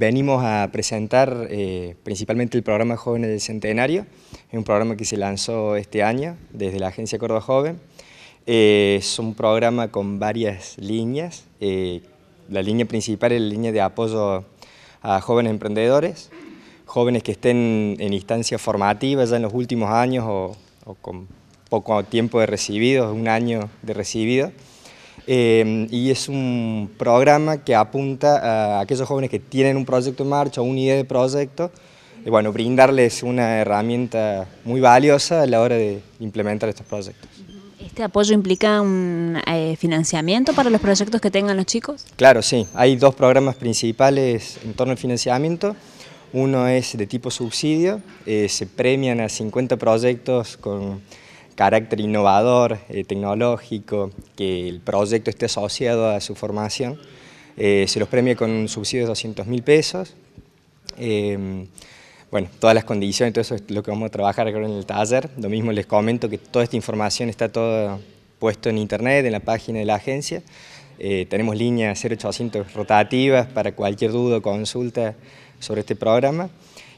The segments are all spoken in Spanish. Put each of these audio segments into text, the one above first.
Venimos a presentar eh, principalmente el programa Jóvenes del Centenario, es un programa que se lanzó este año desde la Agencia Córdoba Joven. Eh, es un programa con varias líneas, eh, la línea principal es la línea de apoyo a jóvenes emprendedores, jóvenes que estén en instancias formativas ya en los últimos años o, con poco tiempo de recibido, un año de recibido. Em, y es un programa que apunta a aquellos jóvenes que tienen un proyecto en marcha, una idea de proyecto, y bueno, brindarles una herramienta muy valiosa a la hora de implementar estos proyectos. ¿Este apoyo implica un eh, financiamiento para los proyectos que tengan los chicos? Claro, sí. Hay dos programas principales en torno al financiamiento. Uno es de tipo subsidio, eh, se premian a 50 proyectos con carácter innovador, eh, tecnológico, que el proyecto esté asociado a su formación. Eh, se los premia con un subsidio de 200 mil pesos. Em, bueno, todas las condiciones, todo eso es lo que vamos a trabajar ahora en el taller. Lo mismo les comento que toda esta información está todo puesto en internet, en la página de la agencia. Eh, tenemos líneas 0800 rotativas para cualquier duda o consulta sobre este programa.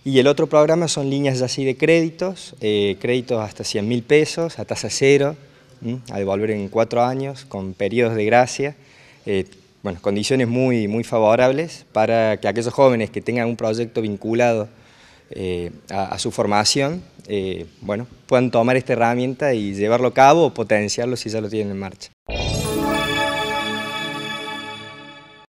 Y el otro programa son líneas así de créditos, eh, créditos hasta 100 mil pesos, a tasa cero, a devolver en cuatro años, con periodos de gracia, eh, bueno, condiciones muy, muy favorables para que aquellos jóvenes que tengan un proyecto vinculado eh, a, a, su formación, bueno, puedan tomar esta herramienta y llevarlo a cabo o potenciarlo si ya lo tienen en marcha.